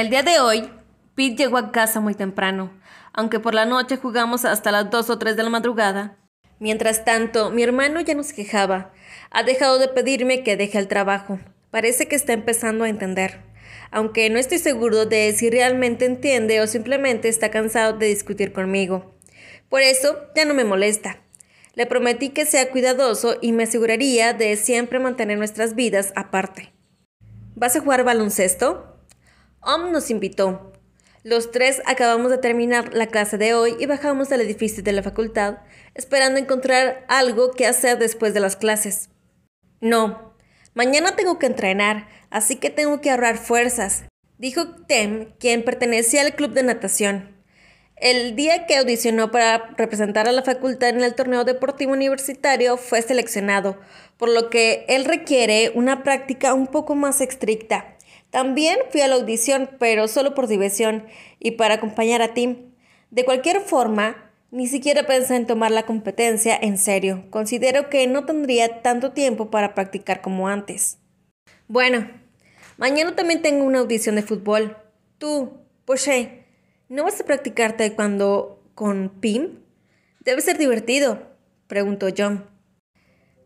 El día de hoy, Pete llegó a casa muy temprano, aunque por la noche jugamos hasta las 2 o 3 de la madrugada. Mientras tanto, mi hermano ya nos quejaba. Ha dejado de pedirme que deje el trabajo. Parece que está empezando a entender aunque no estoy seguro de si realmente entiende o simplemente está cansado de discutir conmigo. Por eso ya no me molesta. Le prometí que sea cuidadoso y me aseguraría de siempre mantener nuestras vidas aparte. ¿Vas a jugar baloncesto? Om nos invitó. Los tres acabamos de terminar la clase de hoy y bajamos al edificio de la facultad, esperando encontrar algo que hacer después de las clases. No, mañana tengo que entrenar, así que tengo que ahorrar fuerzas, dijo Tem, quien pertenecía al club de natación. El día que audicionó para representar a la facultad en el torneo deportivo universitario fue seleccionado, por lo que él requiere una práctica un poco más estricta. También fui a la audición, pero solo por diversión y para acompañar a Tim. De cualquier forma, ni siquiera pensé en tomar la competencia en serio. Considero que no tendría tanto tiempo para practicar como antes. Bueno, mañana también tengo una audición de fútbol. Tú, Poché, ¿no vas a practicar taekwondo con Pim? Debe ser divertido, preguntó John.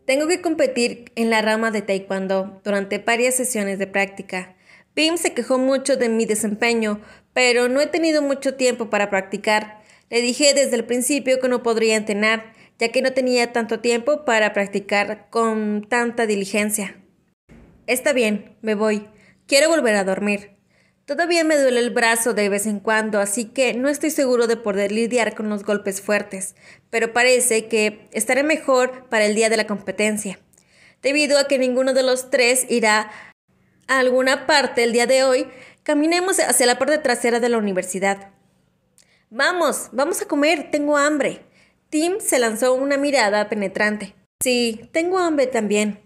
Tengo que competir en la rama de taekwondo durante varias sesiones de práctica. Pim se quejó mucho de mi desempeño, pero no he tenido mucho tiempo para practicar. Le dije desde el principio que no podría entrenar, ya que no tenía tanto tiempo para practicar con tanta diligencia. Está bien, me voy. Quiero volver a dormir. Todavía me duele el brazo de vez en cuando, así que no estoy seguro de poder lidiar con los golpes fuertes, pero parece que estaré mejor para el día de la competencia, debido a que ninguno de los tres irá a alguna parte el día de hoy, caminemos hacia la parte trasera de la universidad. Vamos, vamos a comer, tengo hambre. Tim se lanzó una mirada penetrante. Sí, tengo hambre también.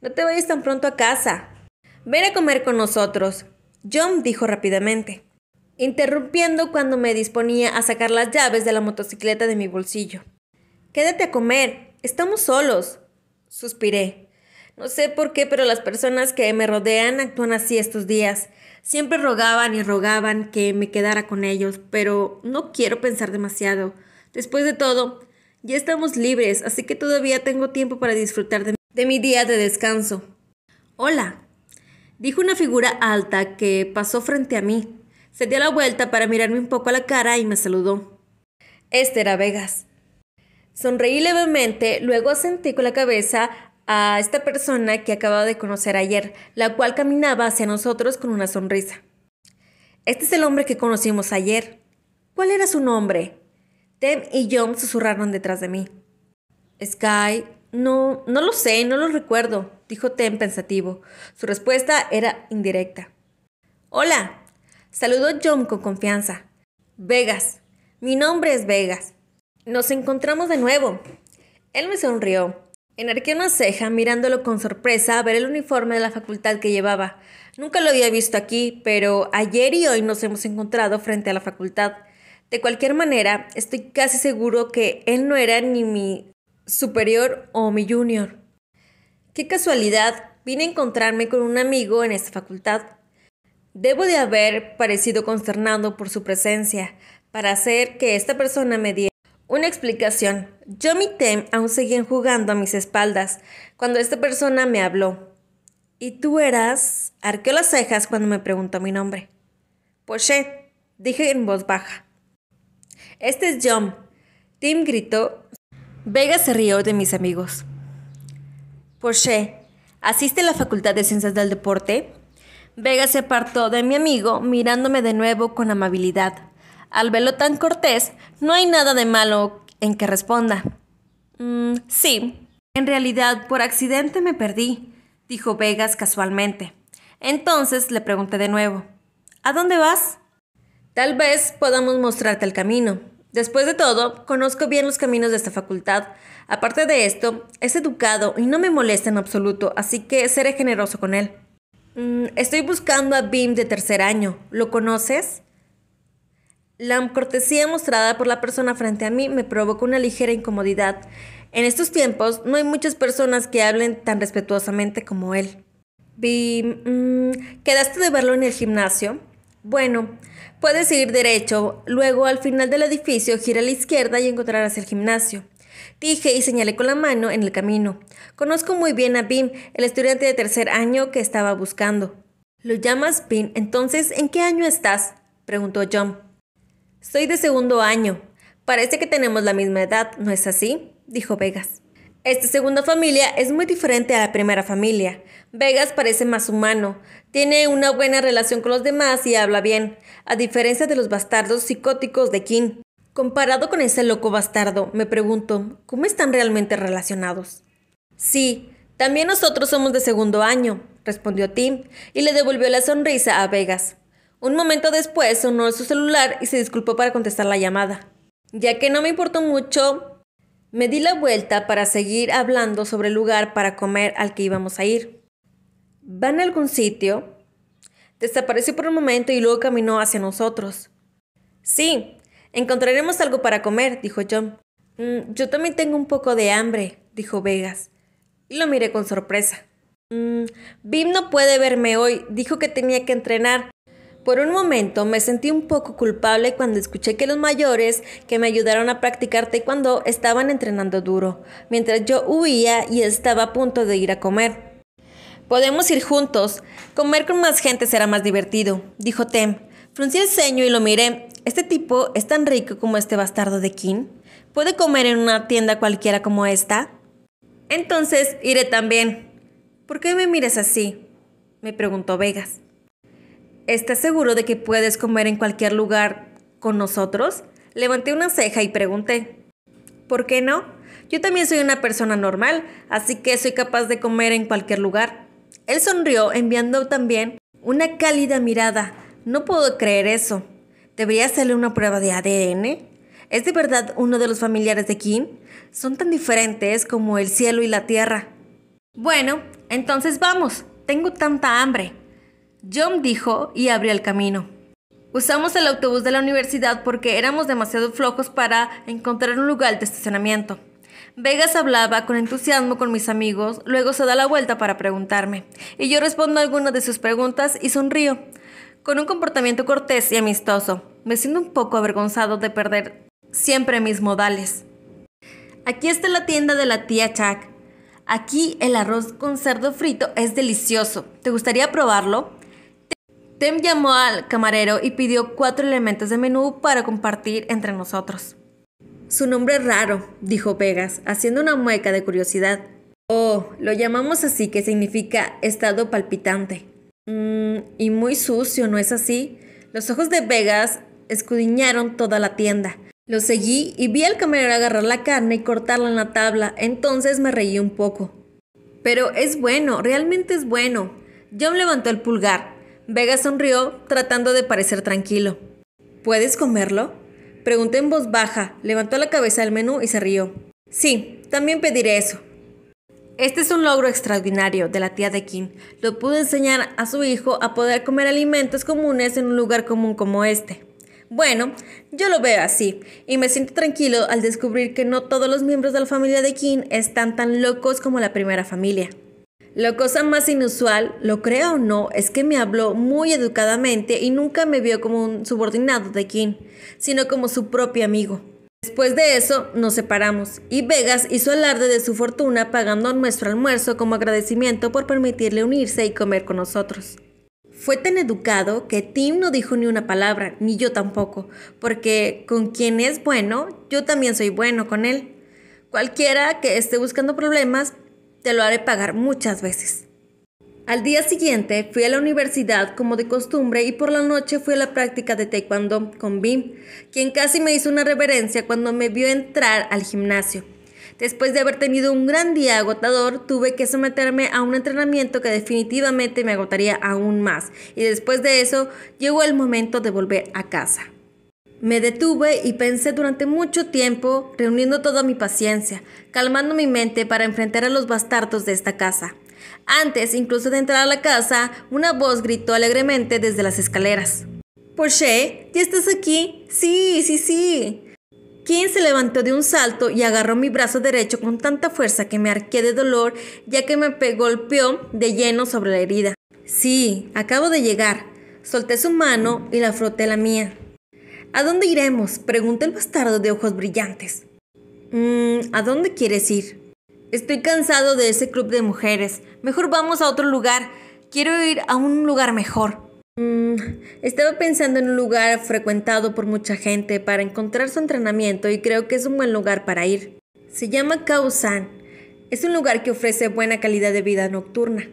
No te vayas tan pronto a casa. Ven a comer con nosotros, John dijo rápidamente, interrumpiendo cuando me disponía a sacar las llaves de la motocicleta de mi bolsillo. Quédate a comer, estamos solos, suspiré. No sé por qué, pero las personas que me rodean actúan así estos días. Siempre rogaban y rogaban que me quedara con ellos, pero no quiero pensar demasiado. Después de todo, ya estamos libres, así que todavía tengo tiempo para disfrutar de, mi día de descanso. Hola, dijo una figura alta que pasó frente a mí. Se dio la vuelta para mirarme un poco a la cara y me saludó. Este era Vegas. Sonreí levemente, luego asentí con la cabeza a esta persona que acababa de conocer ayer, la cual caminaba hacia nosotros con una sonrisa. Este es el hombre que conocimos ayer. ¿Cuál era su nombre? Tem y John susurraron detrás de mí. Sky, no, no lo sé, no lo recuerdo, dijo Tem pensativo. Su respuesta era indirecta. Hola, saludó John con confianza. Vegas, mi nombre es Vegas. Nos encontramos de nuevo. Él me sonrió Enarqué una ceja mirándolo con sorpresa a ver el uniforme de la facultad que llevaba. Nunca lo había visto aquí, pero ayer y hoy nos hemos encontrado frente a la facultad. De cualquier manera, estoy casi seguro que él no era ni mi superior o mi junior. Qué casualidad, vine a encontrarme con un amigo en esta facultad. Debo de haber parecido consternado por su presencia, para hacer que esta persona me diera una explicación. Yo y Tem aún seguían jugando a mis espaldas cuando esta persona me habló. Y tú eras... Arqueó las cejas cuando me preguntó mi nombre. Poché, dije en voz baja. Este es John. Tim gritó. Vega se rió de mis amigos. Porsche, ¿asiste a la Facultad de Ciencias del Deporte? Vega se apartó de mi amigo mirándome de nuevo con amabilidad. Al velo tan cortés, no hay nada de malo en que responda. Mm, sí, en realidad por accidente me perdí, dijo Vegas casualmente. Entonces le pregunté de nuevo, ¿A dónde vas? Tal vez podamos mostrarte el camino. Después de todo, conozco bien los caminos de esta facultad. Aparte de esto, es educado y no me molesta en absoluto, así que seré generoso con él. Mm, estoy buscando a Bim de tercer año. ¿Lo conoces? La cortesía mostrada por la persona frente a mí me provocó una ligera incomodidad. En estos tiempos no hay muchas personas que hablen tan respetuosamente como él. —Bim, mm, ¿quedaste de verlo en el gimnasio? Bueno, puedes seguir derecho, luego al final del edificio gira a la izquierda y encontrarás el gimnasio. Dije y señalé con la mano en el camino. Conozco muy bien a Bim, el estudiante de tercer año que estaba buscando. ¿Lo llamas Bim? Entonces, ¿en qué año estás? preguntó John. Soy de segundo año. Parece que tenemos la misma edad, ¿no es así? dijo Vegas. Esta segunda familia es muy diferente a la primera familia. Vegas parece más humano, tiene una buena relación con los demás y habla bien, a diferencia de los bastardos psicóticos de King. Comparado con ese loco bastardo, me pregunto, ¿cómo están realmente relacionados? Sí, también nosotros somos de segundo año, respondió Tim, y le devolvió la sonrisa a Vegas. Un momento después sonó su celular y se disculpó para contestar la llamada. Ya que no me importó mucho, me di la vuelta para seguir hablando sobre el lugar para comer al que íbamos a ir. ¿Van a algún sitio? Desapareció por un momento y luego caminó hacia nosotros. Sí, encontraremos algo para comer, dijo John. Mm, yo también tengo un poco de hambre, dijo Vegas. Y lo miré con sorpresa. Mm, Bim no puede verme hoy, dijo que tenía que entrenar, por un momento me sentí un poco culpable cuando escuché que los mayores que me ayudaron a practicar taekwondo estaban entrenando duro, mientras yo huía y estaba a punto de ir a comer. Podemos ir juntos. Comer con más gente será más divertido, dijo Tem. Fruncí el ceño y lo miré. Este tipo es tan rico como este bastardo de Kim. ¿Puede comer en una tienda cualquiera como esta? Entonces iré también. ¿Por qué me mires así? me preguntó Vegas. ¿Estás seguro de que puedes comer en cualquier lugar con nosotros? Levanté una ceja y pregunté. ¿Por qué no? Yo también soy una persona normal, así que soy capaz de comer en cualquier lugar. Él sonrió enviando también una cálida mirada. No puedo creer eso. ¿Debería hacerle una prueba de ADN? ¿Es de verdad uno de los familiares de Kim? Son tan diferentes como el cielo y la tierra. Bueno, entonces vamos. Tengo tanta hambre. John dijo y abrió el camino. Usamos el autobús de la universidad porque éramos demasiado flojos para encontrar un lugar de estacionamiento. Vegas hablaba con entusiasmo con mis amigos, luego se da la vuelta para preguntarme, y yo respondo algunas de sus preguntas y sonrío, con un comportamiento cortés y amistoso. Me siento un poco avergonzado de perder siempre mis modales. Aquí está la tienda de la tía Chuck. Aquí el arroz con cerdo frito es delicioso. ¿Te gustaría probarlo? Tem llamó al camarero y pidió cuatro elementos de menú para compartir entre nosotros. Su nombre es raro, dijo Vegas, haciendo una mueca de curiosidad. Oh, lo llamamos así que significa estado palpitante. Mmm, y muy sucio, ¿no es así? Los ojos de Vegas escudiñaron toda la tienda. Lo seguí y vi al camarero agarrar la carne y cortarla en la tabla, entonces me reí un poco. Pero es bueno, realmente es bueno. John levantó el pulgar. Vega sonrió, tratando de parecer tranquilo. ¿Puedes comerlo? Pregunté en voz baja, levantó la cabeza del menú y se rió. Sí, también pediré eso. Este es un logro extraordinario de la tía de Kim. Lo pudo enseñar a su hijo a poder comer alimentos comunes en un lugar común como este. Bueno, yo lo veo así, y me siento tranquilo al descubrir que no todos los miembros de la familia de Kim están tan locos como la primera familia. La cosa más inusual, lo creo o no, es que me habló muy educadamente y nunca me vio como un subordinado de King, sino como su propio amigo. Después de eso, nos separamos y Vegas hizo alarde de su fortuna pagando nuestro almuerzo como agradecimiento por permitirle unirse y comer con nosotros. Fue tan educado que Tim no dijo ni una palabra, ni yo tampoco, porque con quien es bueno, yo también soy bueno con él. Cualquiera que esté buscando problemas te lo haré pagar muchas veces. Al día siguiente fui a la universidad como de costumbre y por la noche fui a la práctica de taekwondo con Bim, quien casi me hizo una reverencia cuando me vio entrar al gimnasio. Después de haber tenido un gran día agotador, tuve que someterme a un entrenamiento que definitivamente me agotaría aún más. Y después de eso, llegó el momento de volver a casa. Me detuve y pensé durante mucho tiempo, reuniendo toda mi paciencia, calmando mi mente para enfrentar a los bastardos de esta casa. Antes incluso de entrar a la casa, una voz gritó alegremente desde las escaleras. Porsche, ¿ya estás aquí? Sí, sí, sí. Quien se levantó de un salto y agarró mi brazo derecho con tanta fuerza que me arqué de dolor ya que me golpeó de lleno sobre la herida. Sí, acabo de llegar. Solté su mano y la froté la mía. ¿A dónde iremos? preguntó el bastardo de ojos brillantes. Mm, ¿a dónde quieres ir? Estoy cansado de ese club de mujeres. Mejor vamos a otro lugar. Quiero ir a un lugar mejor. Mm, estaba pensando en un lugar frecuentado por mucha gente para encontrar su entrenamiento y creo que es un buen lugar para ir. Se llama Kausan. Es un lugar que ofrece buena calidad de vida nocturna.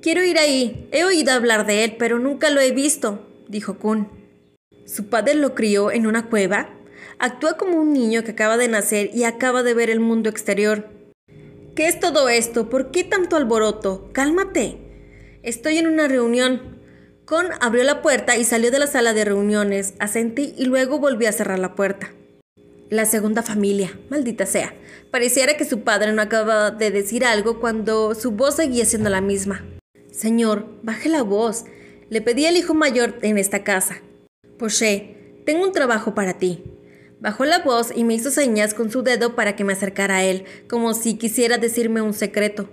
Quiero ir ahí. He oído hablar de él, pero nunca lo he visto, dijo Kun. Su padre lo crió en una cueva. Actúa como un niño que acaba de nacer y acaba de ver el mundo exterior. ¿Qué es todo esto? ¿Por qué tanto alboroto? Cálmate. Estoy en una reunión. Con abrió la puerta y salió de la sala de reuniones, asentí y luego volvió a cerrar la puerta. La segunda familia, maldita sea. Pareciera que su padre no acaba de decir algo cuando su voz seguía siendo la misma. Señor, baje la voz. Le pedí al hijo mayor en esta casa. «Poché, tengo un trabajo para ti. Bajó la voz y me hizo señas con su dedo para que me acercara a él, como si quisiera decirme un secreto.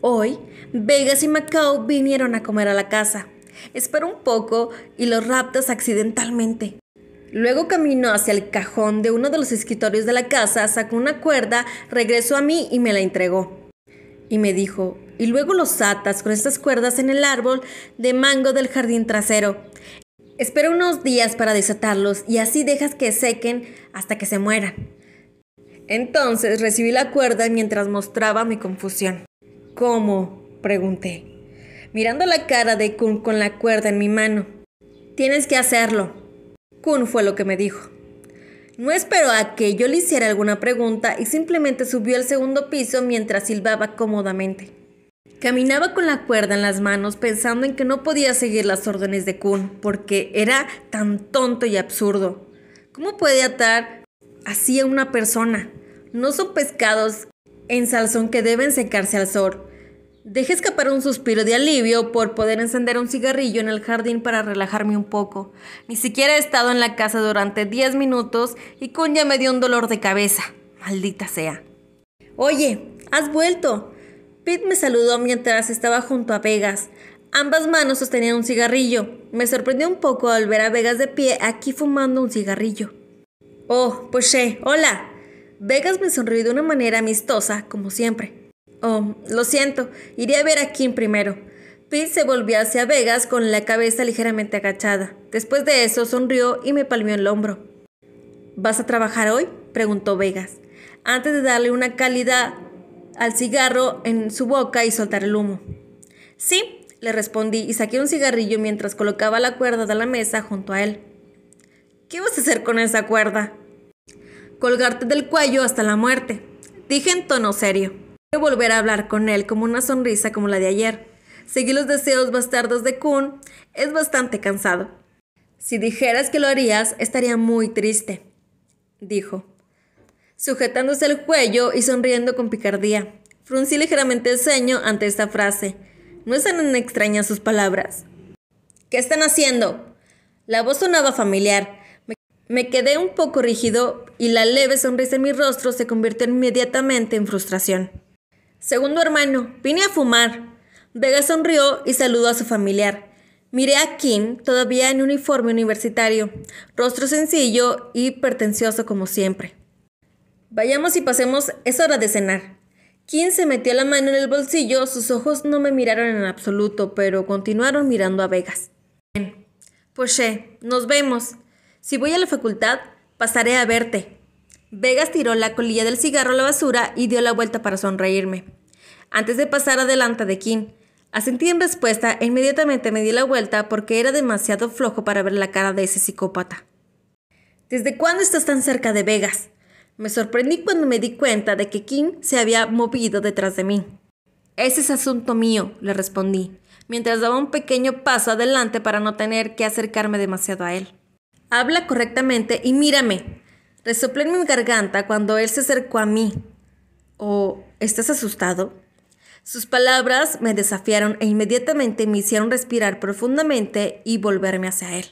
Hoy, Vegas y Macau vinieron a comer a la casa. Esperó un poco y los raptas accidentalmente. Luego caminó hacia el cajón de uno de los escritorios de la casa, sacó una cuerda, regresó a mí y me la entregó. Y me dijo, y luego los atas con estas cuerdas en el árbol de mango del jardín trasero. Espera unos días para desatarlos y así dejas que sequen hasta que se mueran. Entonces recibí la cuerda mientras mostraba mi confusión. ¿Cómo? pregunté, mirando la cara de Kun con la cuerda en mi mano. Tienes que hacerlo. Kun fue lo que me dijo. No esperó a que yo le hiciera alguna pregunta y simplemente subió al segundo piso mientras silbaba cómodamente. Caminaba con la cuerda en las manos pensando en que no podía seguir las órdenes de Kun porque era tan tonto y absurdo. ¿Cómo puede atar así a una persona? No son pescados en salsón que deben secarse al sol. Dejé escapar un suspiro de alivio por poder encender un cigarrillo en el jardín para relajarme un poco. Ni siquiera he estado en la casa durante 10 minutos y Kun ya me dio un dolor de cabeza. Maldita sea. Oye, has vuelto. Pete me saludó mientras estaba junto a Vegas. Ambas manos sostenían un cigarrillo. Me sorprendió un poco al ver a Vegas de pie aquí fumando un cigarrillo. Oh, pues sí, hola. Vegas me sonrió de una manera amistosa, como siempre. Oh, lo siento, iré a ver a Kim primero. Pete se volvió hacia Vegas con la cabeza ligeramente agachada. Después de eso sonrió y me palmió el hombro. ¿Vas a trabajar hoy? preguntó Vegas. Antes de darle una cálida al cigarro en su boca y soltar el humo. Sí, le respondí y saqué un cigarrillo mientras colocaba la cuerda de la mesa junto a él. ¿Qué vas a hacer con esa cuerda? Colgarte del cuello hasta la muerte, dije en tono serio. Quiero volver a hablar con él como una sonrisa como la de ayer. Seguí los deseos bastardos de Kun. es bastante cansado. Si dijeras que lo harías, estaría muy triste, dijo sujetándose el cuello y sonriendo con picardía. Fruncí ligeramente el ceño ante esta frase. No están extrañas sus palabras. ¿Qué están haciendo? La voz sonaba familiar. Me quedé un poco rígido y la leve sonrisa en mi rostro se convirtió inmediatamente en frustración. Segundo hermano, vine a fumar. Vega sonrió y saludó a su familiar. Miré a Kim, todavía en uniforme universitario, rostro sencillo y pertencioso como siempre. Vayamos y pasemos, es hora de cenar. Kim se metió la mano en el bolsillo, sus ojos no me miraron en absoluto, pero continuaron mirando a Vegas. Bien, Poché, pues, nos vemos. Si voy a la facultad, pasaré a verte. Vegas tiró la colilla del cigarro a la basura y dio la vuelta para sonreírme. Antes de pasar adelante de Kim, asentí en respuesta e inmediatamente me di la vuelta porque era demasiado flojo para ver la cara de ese psicópata. ¿Desde cuándo estás tan cerca de Vegas? Me sorprendí cuando me di cuenta de que Kim se había movido detrás de mí. Ese es asunto mío, le respondí, mientras daba un pequeño paso adelante para no tener que acercarme demasiado a él. Habla correctamente y mírame. Resoplé en mi garganta cuando él se acercó a mí. ¿O oh, estás asustado? Sus palabras me desafiaron e inmediatamente me hicieron respirar profundamente y volverme hacia él.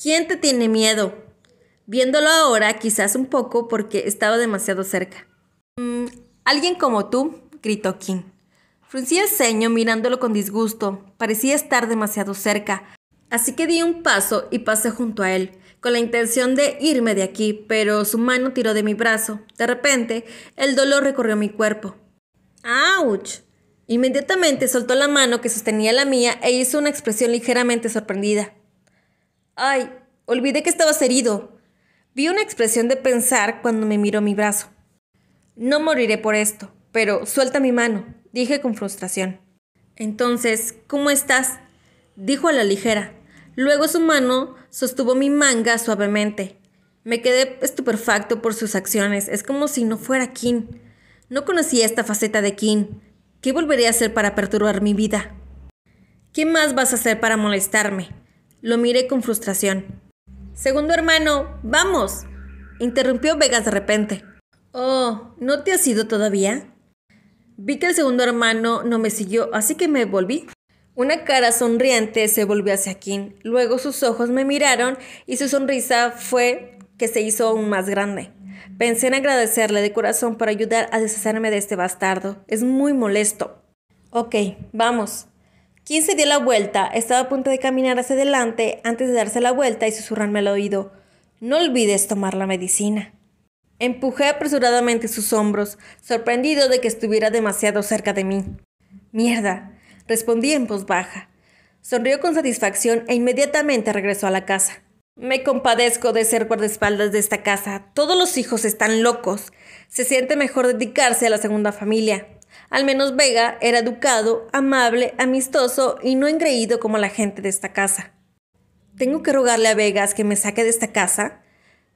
¿Quién te tiene miedo? Viéndolo ahora, quizás un poco porque estaba demasiado cerca. Mm, alguien como tú, gritó King. Fruncí el ceño mirándolo con disgusto. Parecía estar demasiado cerca. Así que di un paso y pasé junto a él, con la intención de irme de aquí, pero su mano tiró de mi brazo. De repente, el dolor recorrió mi cuerpo. ¡Auch! Inmediatamente soltó la mano que sostenía la mía e hizo una expresión ligeramente sorprendida. ¡Ay! Olvidé que estabas herido. Vi una expresión de pensar cuando me miró mi brazo. No moriré por esto, pero suelta mi mano, dije con frustración. Entonces, ¿cómo estás? dijo a la ligera. Luego su mano sostuvo mi manga suavemente. Me quedé estupefacto por sus acciones. Es como si no fuera Kim. No conocía esta faceta de Kim. ¿Qué volvería a hacer para perturbar mi vida? ¿Qué más vas a hacer para molestarme? Lo miré con frustración. Segundo hermano, vamos, interrumpió Vegas de repente. Oh, ¿no te has ido todavía? Vi que el segundo hermano no me siguió, así que me volví. Una cara sonriente se volvió hacia Kim. Luego sus ojos me miraron y su sonrisa fue que se hizo aún más grande. Pensé en agradecerle de corazón por ayudar a deshacerme de este bastardo. Es muy molesto. Ok, vamos. Quién se dio la vuelta estaba a punto de caminar hacia adelante antes de darse la vuelta y susurrarme al oído. No olvides tomar la medicina. Empujé apresuradamente sus hombros, sorprendido de que estuviera demasiado cerca de mí. Mierda, respondí en voz baja. Sonrió con satisfacción e inmediatamente regresó a la casa. Me compadezco de ser guardaespaldas de esta casa. Todos los hijos están locos. Se siente mejor dedicarse a la segunda familia. Al menos Vega era educado, amable, amistoso y no engreído como la gente de esta casa. Tengo que rogarle a Vegas que me saque de esta casa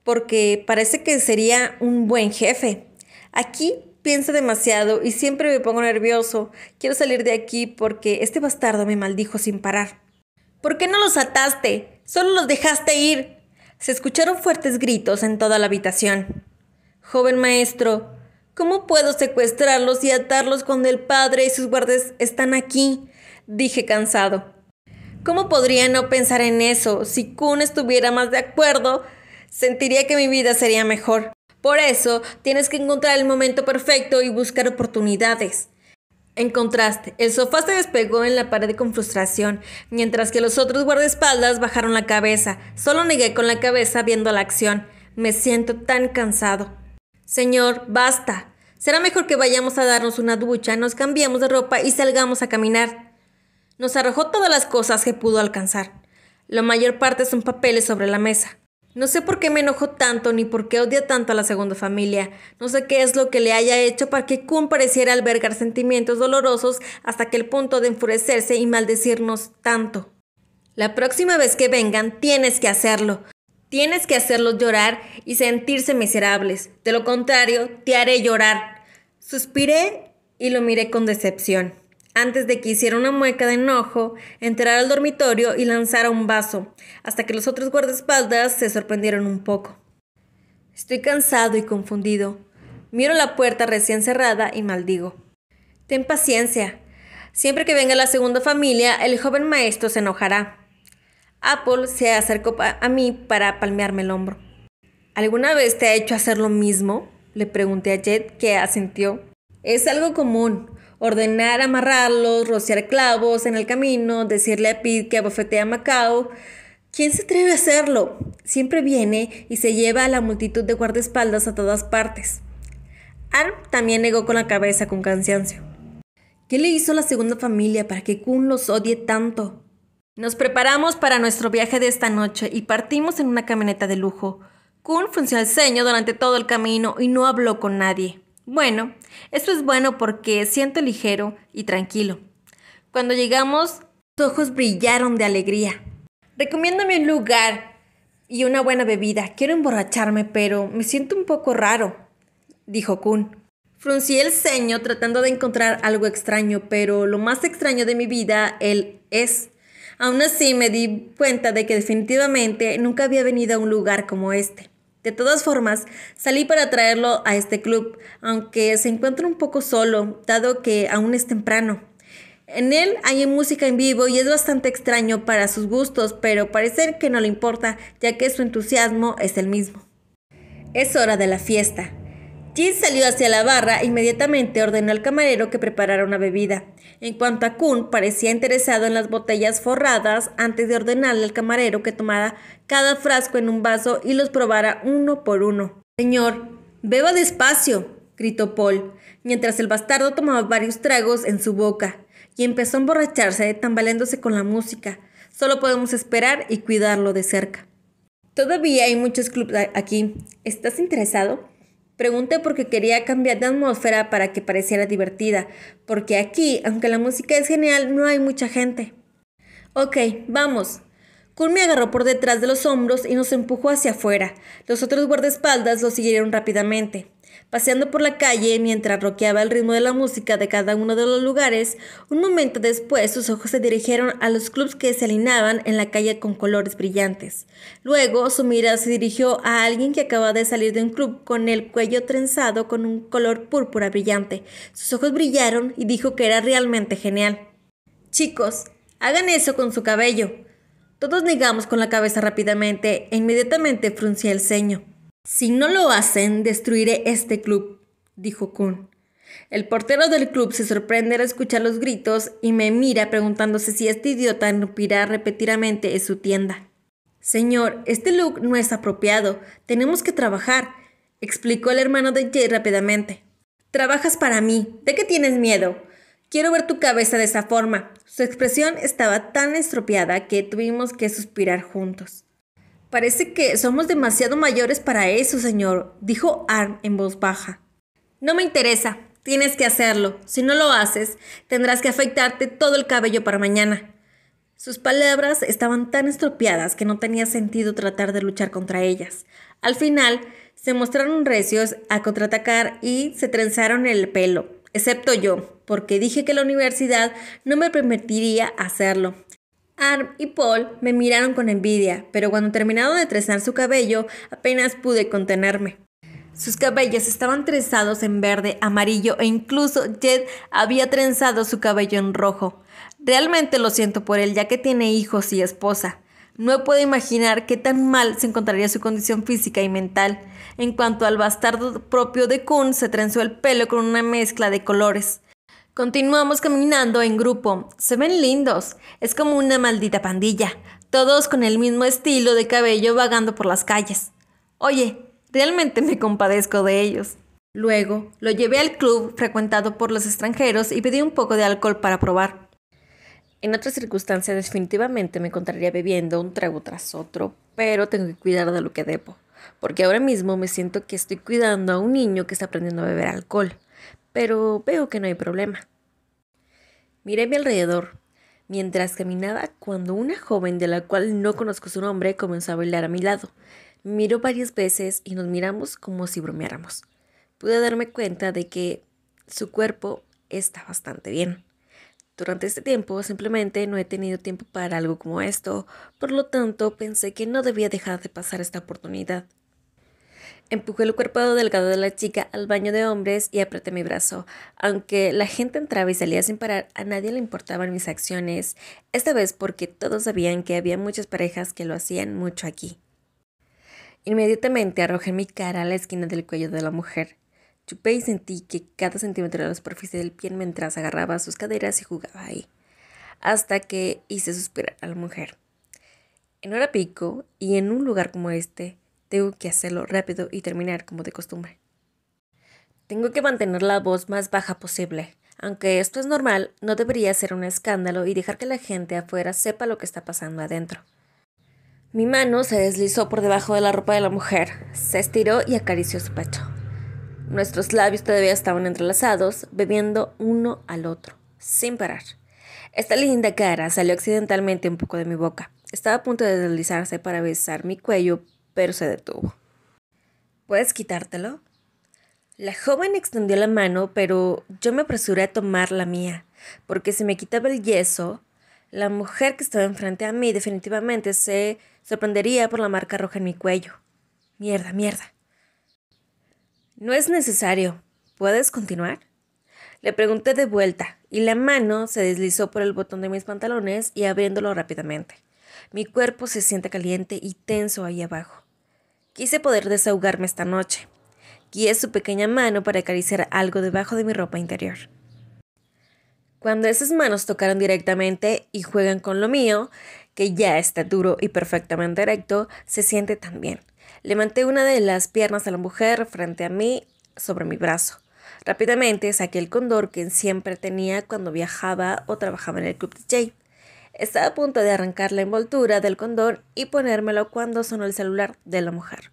porque parece que sería un buen jefe. Aquí pienso demasiado y siempre me pongo nervioso. Quiero salir de aquí porque este bastardo me maldijo sin parar. ¿Por qué no los ataste? Solo los dejaste ir. Se escucharon fuertes gritos en toda la habitación. Joven maestro, ¿Cómo puedo secuestrarlos y atarlos cuando el padre y sus guardias están aquí? dije cansado. ¿Cómo podría no pensar en eso? Si Kun estuviera más de acuerdo, sentiría que mi vida sería mejor. Por eso, tienes que encontrar el momento perfecto y buscar oportunidades. En contraste, el sofá se despegó en la pared con frustración, mientras que los otros guardaespaldas bajaron la cabeza. Solo negué con la cabeza viendo la acción. Me siento tan cansado. Señor, basta. Será mejor que vayamos a darnos una ducha, nos cambiemos de ropa y salgamos a caminar. Nos arrojó todas las cosas que pudo alcanzar. La mayor parte son papeles sobre la mesa. No sé por qué me enojó tanto ni por qué odia tanto a la segunda familia. No sé qué es lo que le haya hecho para que Kun pareciera albergar sentimientos dolorosos hasta que el punto de enfurecerse y maldecirnos tanto. La próxima vez que vengan tienes que hacerlo. Tienes que hacerlos llorar y sentirse miserables. De lo contrario, te haré llorar. Suspiré y lo miré con decepción. Antes de que hiciera una mueca de enojo, entrara al dormitorio y lanzara un vaso, hasta que los otros guardaespaldas se sorprendieron un poco. Estoy cansado y confundido. Miro la puerta recién cerrada y maldigo. Ten paciencia. Siempre que venga la segunda familia, el joven maestro se enojará. Apple se acercó a mí para palmearme el hombro. ¿Alguna vez te ha hecho hacer lo mismo? Le pregunté a Jet, que asintió. Es algo común. Ordenar amarrarlos, rociar clavos en el camino, decirle a Pete que abofetea a Macao. ¿Quién se atreve a hacerlo? Siempre viene y se lleva a la multitud de guardaespaldas a todas partes. Arm también negó con la cabeza con cansancio. ¿Qué le hizo la segunda familia para que Kun los odie tanto? Nos preparamos para nuestro viaje de esta noche y partimos en una camioneta de lujo. Kun frunció el ceño durante todo el camino y no habló con nadie. Bueno, esto es bueno porque siento ligero y tranquilo. Cuando llegamos, sus ojos brillaron de alegría. Recomiéndame un lugar y una buena bebida. Quiero emborracharme, pero me siento un poco raro, dijo Kun. Fruncí el ceño tratando de encontrar algo extraño, pero lo más extraño de mi vida él es Aún así me di cuenta de que definitivamente nunca había venido a un lugar como este. De todas formas, salí para traerlo a este club, aunque se encuentra un poco solo, dado que aún es temprano. En él hay música en vivo y es bastante extraño para sus gustos, pero parece que no le importa, ya que su entusiasmo es el mismo. Es hora de la fiesta. Jin salió hacia la barra e inmediatamente ordenó al camarero que preparara una bebida. En cuanto a Kun, parecía interesado en las botellas forradas antes de ordenarle al camarero que tomara cada frasco en un vaso y los probara uno por uno. Señor, beba despacio, gritó Paul, mientras el bastardo tomaba varios tragos en su boca y empezó a emborracharse tambaleándose con la música. Solo podemos esperar y cuidarlo de cerca. Todavía hay muchos clubs aquí. ¿Estás interesado? Pregunté porque quería cambiar de atmósfera para que pareciera divertida, porque aquí, aunque la música es genial, no hay mucha gente. Ok, vamos. Kun me agarró por detrás de los hombros y nos empujó hacia afuera. Los otros guardaespaldas lo siguieron rápidamente. Paseando por la calle mientras roqueaba el ritmo de la música de cada uno de los lugares, un momento después sus ojos se dirigieron a los clubs que se alineaban en la calle con colores brillantes. Luego su mirada se dirigió a alguien que acababa de salir de un club con el cuello trenzado con un color púrpura brillante. Sus ojos brillaron y dijo que era realmente genial. Chicos, hagan eso con su cabello. Todos negamos con la cabeza rápidamente e inmediatamente fruncía el ceño. Si no lo hacen, destruiré este club, dijo Kun. El portero del club se sorprende al escuchar los gritos y me mira preguntándose si este idiota irrumpirá repetidamente en su tienda. Señor, este look no es apropiado. Tenemos que trabajar, explicó el hermano de Jay rápidamente. Trabajas para mí. ¿De qué tienes miedo? Quiero ver tu cabeza de esa forma. Su expresión estaba tan estropeada que tuvimos que suspirar juntos. Parece que somos demasiado mayores para eso, señor, dijo Arm en voz baja. No me interesa, tienes que hacerlo. Si no lo haces, tendrás que afeitarte todo el cabello para mañana. Sus palabras estaban tan estropeadas que no tenía sentido tratar de luchar contra ellas. Al final, se mostraron recios a contraatacar y se trenzaron el pelo, excepto yo, porque dije que la universidad no me permitiría hacerlo. Arm y Paul me miraron con envidia, pero cuando terminaron de trenzar su cabello, apenas pude contenerme. Sus cabellos estaban trenzados en verde, amarillo e incluso Jed había trenzado su cabello en rojo. Realmente lo siento por él ya que tiene hijos y esposa. No puedo imaginar qué tan mal se encontraría su condición física y mental. En cuanto al bastardo propio de Kun, se trenzó el pelo con una mezcla de colores. Continuamos caminando en grupo. Se ven lindos. Es como una maldita pandilla. Todos con el mismo estilo de cabello vagando por las calles. Oye, realmente me compadezco de ellos. Luego, lo llevé al club frecuentado por los extranjeros y pedí un poco de alcohol para probar. En otra circunstancia definitivamente me encontraría bebiendo un trago tras otro, pero tengo que cuidar de lo que debo, porque ahora mismo me siento que estoy cuidando a un niño que está aprendiendo a beber alcohol pero veo que no hay problema. Miré mi alrededor. Mientras caminaba, cuando una joven de la cual no conozco su nombre comenzó a bailar a mi lado. miró varias veces y nos miramos como si bromeáramos. Pude darme cuenta de que su cuerpo está bastante bien. Durante este tiempo simplemente no he tenido tiempo para algo como esto, por lo tanto pensé que no debía dejar de pasar esta oportunidad. Empujé el cuerpo delgado de la chica al baño de hombres y apreté mi brazo. Aunque la gente entraba y salía sin parar, a nadie le importaban mis acciones, esta vez porque todos sabían que había muchas parejas que lo hacían mucho aquí. Inmediatamente arrojé mi cara a la esquina del cuello de la mujer. Chupé y sentí que cada centímetro de la superficie del pie mientras agarraba sus caderas y jugaba ahí, hasta que hice suspirar a la mujer. En hora pico y en un lugar como este, tengo que hacerlo rápido y terminar como de costumbre. Tengo que mantener la voz más baja posible. Aunque esto es normal, no debería ser un escándalo y dejar que la gente afuera sepa lo que está pasando adentro. Mi mano se deslizó por debajo de la ropa de la mujer, se estiró y acarició su pecho. Nuestros labios todavía estaban entrelazados, bebiendo uno al otro, sin parar. Esta linda cara salió accidentalmente un poco de mi boca. Estaba a punto de deslizarse para besar mi cuello, pero se detuvo. ¿Puedes quitártelo? La joven extendió la mano, pero yo me apresuré a tomar la mía, porque si me quitaba el yeso, la mujer que estaba enfrente a mí definitivamente se sorprendería por la marca roja en mi cuello. Mierda, mierda. No es necesario. ¿Puedes continuar? Le pregunté de vuelta, y la mano se deslizó por el botón de mis pantalones y abriéndolo rápidamente. Mi cuerpo se siente caliente y tenso ahí abajo. Quise poder desahogarme esta noche. Guié su pequeña mano para acariciar algo debajo de mi ropa interior. Cuando esas manos tocaron directamente y juegan con lo mío, que ya está duro y perfectamente erecto, se siente tan bien. Levanté una de las piernas a la mujer frente a mí sobre mi brazo. Rápidamente saqué el condor que siempre tenía cuando viajaba o trabajaba en el club de DJ. Estaba a punto de arrancar la envoltura del condón y ponérmelo cuando sonó el celular de la mujer.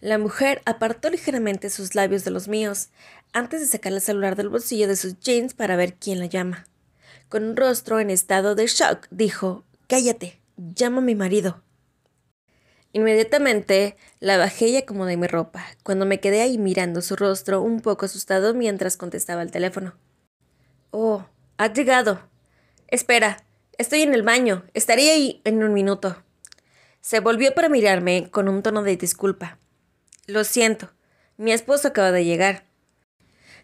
La mujer apartó ligeramente sus labios de los míos antes de sacar el celular del bolsillo de sus jeans para ver quién la llama. Con un rostro en estado de shock, dijo, Cállate, llama a mi marido. Inmediatamente la bajé y acomodé mi ropa, cuando me quedé ahí mirando su rostro un poco asustado mientras contestaba el teléfono. Oh, ha llegado. Espera, Estoy en el baño, estaré ahí en un minuto. Se volvió para mirarme con un tono de disculpa. Lo siento, mi esposo acaba de llegar.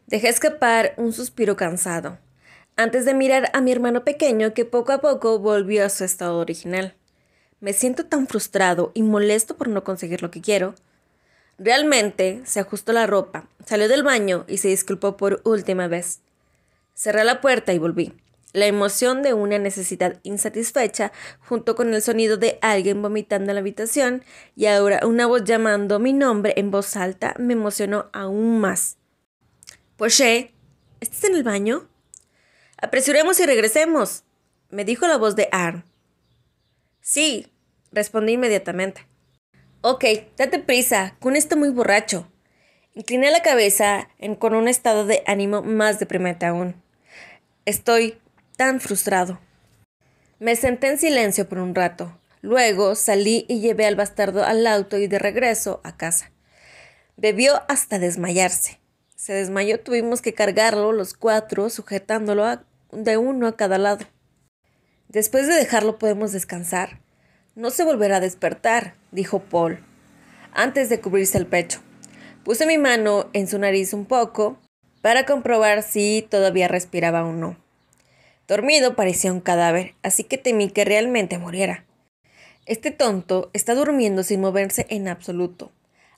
Dejé escapar un suspiro cansado, antes de mirar a mi hermano pequeño que poco a poco volvió a su estado original. Me siento tan frustrado y molesto por no conseguir lo que quiero. Realmente se ajustó la ropa, salió del baño y se disculpó por última vez. Cerré la puerta y volví. La emoción de una necesidad insatisfecha, junto con el sonido de alguien vomitando en la habitación y ahora una voz llamando mi nombre en voz alta, me emocionó aún más. Porsche, pues, ¿estás en el baño? Apresuremos y regresemos, me dijo la voz de Arn. Sí, respondí inmediatamente. Ok, date prisa, Kun está muy borracho. Incliné la cabeza con un estado de ánimo más deprimente aún. Estoy tan frustrado. Me senté en silencio por un rato. Luego salí y llevé al bastardo al auto y de regreso a casa. Bebió hasta desmayarse. Se desmayó, tuvimos que cargarlo los cuatro, sujetándolo de uno a cada lado. Después de dejarlo podemos descansar. No se volverá a despertar, dijo Paul, antes de cubrirse el pecho. Puse mi mano en su nariz un poco para comprobar si todavía respiraba o no. Dormido parecía un cadáver, así que temí que realmente muriera. Este tonto está durmiendo sin moverse en absoluto.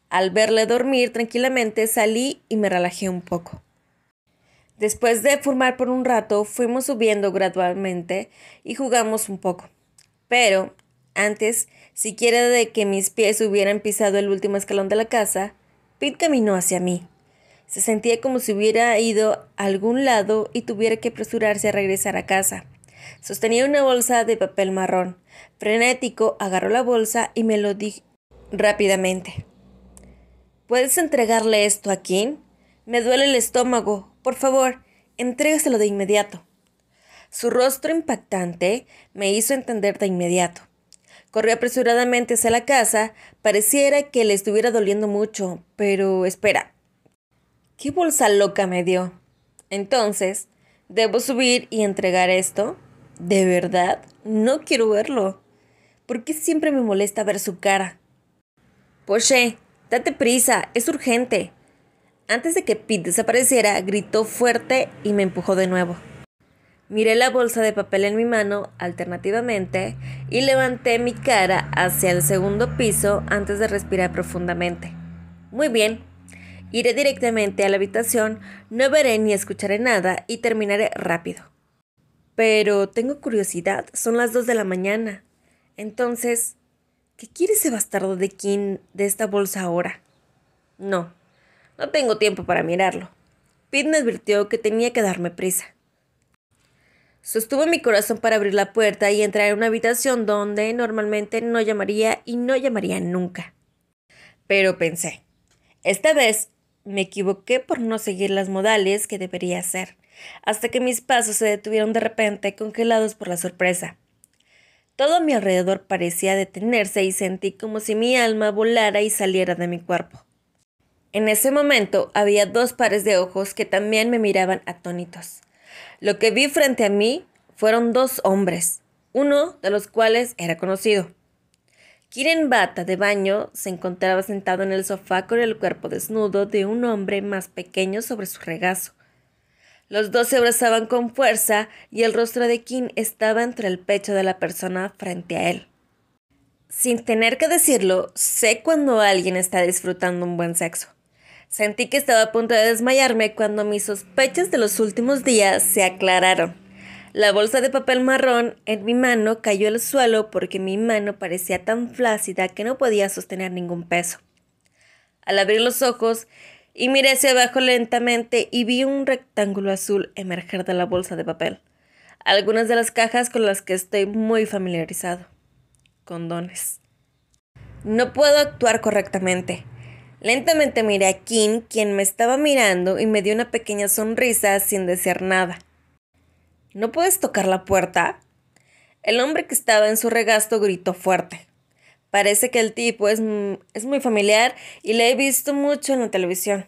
Al verle dormir tranquilamente salí y me relajé un poco. Después de fumar por un rato, fuimos subiendo gradualmente y jugamos un poco. Pero antes, siquiera de que mis pies hubieran pisado el último escalón de la casa, Pete caminó hacia mí. Se sentía como si hubiera ido a algún lado y tuviera que apresurarse a regresar a casa. Sostenía una bolsa de papel marrón. Frenético, agarró la bolsa y me lo di rápidamente. ¿Puedes entregarle esto a Kim? Me duele el estómago. Por favor, entrégaselo de inmediato. Su rostro impactante me hizo entender de inmediato. Corrió apresuradamente hacia la casa. Pareciera que le estuviera doliendo mucho, pero espera, ¿Qué bolsa loca me dio? Entonces, ¿debo subir y entregar esto? De verdad, no quiero verlo. ¿Por qué siempre me molesta ver su cara? Porsche, date prisa, es urgente. Antes de que Pete desapareciera, gritó fuerte y me empujó de nuevo. Miré la bolsa de papel en mi mano alternativamente y levanté mi cara hacia el segundo piso antes de respirar profundamente. Muy bien, Iré directamente a la habitación, no veré ni escucharé nada y terminaré rápido. Pero tengo curiosidad, son las dos de la mañana. Entonces, ¿qué quiere ese bastardo de King de esta bolsa ahora? No, no tengo tiempo para mirarlo. Pete me advirtió que tenía que darme prisa. Sostuvo mi corazón para abrir la puerta y entrar en una habitación donde normalmente no llamaría y no llamaría nunca. Pero pensé, esta vez me equivoqué por no seguir las modales que debería hacer, hasta que mis pasos se detuvieron de repente congelados por la sorpresa. Todo a mi alrededor parecía detenerse y sentí como si mi alma volara y saliera de mi cuerpo. En ese momento había dos pares de ojos que también me miraban atónitos. Lo que vi frente a mí fueron dos hombres, uno de los cuales era conocido. Kiren Bata de baño se encontraba sentado en el sofá con el cuerpo desnudo de un hombre más pequeño sobre su regazo. Los dos se abrazaban con fuerza y el rostro de Kim estaba entre el pecho de la persona frente a él. Sin tener que decirlo, sé cuando alguien está disfrutando un buen sexo. Sentí que estaba a punto de desmayarme cuando mis sospechas de los últimos días se aclararon. La bolsa de papel marrón en mi mano cayó al suelo porque mi mano parecía tan flácida que no podía sostener ningún peso. Al abrir los ojos y miré hacia abajo lentamente y vi un rectángulo azul emerger de la bolsa de papel. Algunas de las cajas con las que estoy muy familiarizado. Condones. No puedo actuar correctamente. Lentamente miré a Kim, quien me estaba mirando, y me dio una pequeña sonrisa sin decir nada. ¿No puedes tocar la puerta? El hombre que estaba en su regazo gritó fuerte. Parece que el tipo es, mm, es muy familiar y le he visto mucho en la televisión.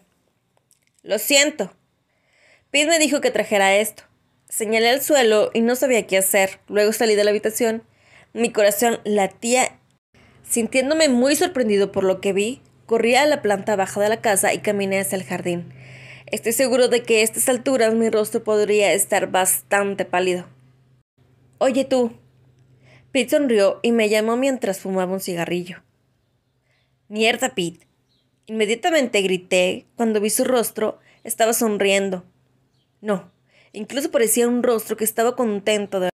Lo siento. Pete me dijo que trajera esto. Señalé al suelo y no sabía qué hacer. Luego salí de la habitación. Mi corazón latía. Sintiéndome muy sorprendido por lo que vi, corrí a la planta baja de la casa y caminé hacia el jardín. Estoy seguro de que a estas alturas mi rostro podría estar bastante pálido. Oye tú. Pete sonrió y me llamó mientras fumaba un cigarrillo. Mierda, Pete. Inmediatamente grité cuando vi su rostro. Estaba sonriendo. No, incluso parecía un rostro que estaba contento de...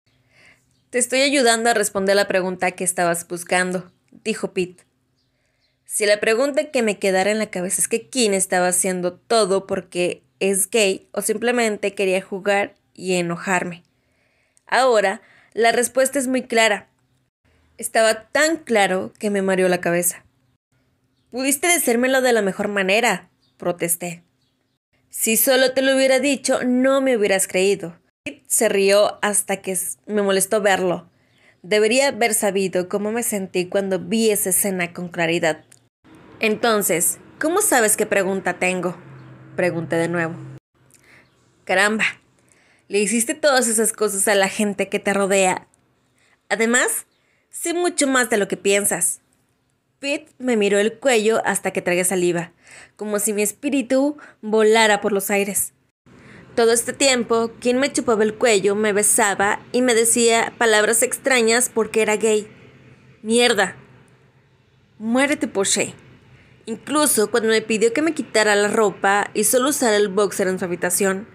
Te estoy ayudando a responder la pregunta que estabas buscando, dijo Pete. Si la pregunta que me quedara en la cabeza es que Kim estaba haciendo todo porque es gay o simplemente quería jugar y enojarme. Ahora, la respuesta es muy clara. Estaba tan claro que me mareó la cabeza. Pudiste decírmelo de la mejor manera, protesté. Si solo te lo hubiera dicho, no me hubieras creído. Se rió hasta que me molestó verlo. Debería haber sabido cómo me sentí cuando vi esa escena con claridad. Entonces, ¿cómo sabes qué pregunta tengo? Pregunté de nuevo. Caramba, le hiciste todas esas cosas a la gente que te rodea. Además, sé mucho más de lo que piensas. Pete me miró el cuello hasta que tragué saliva, como si mi espíritu volara por los aires. Todo este tiempo, quien me chupaba el cuello me besaba y me decía palabras extrañas porque era gay. Mierda. Muérete, Poché! Incluso cuando me pidió que me quitara la ropa y solo usara el boxer en su habitación,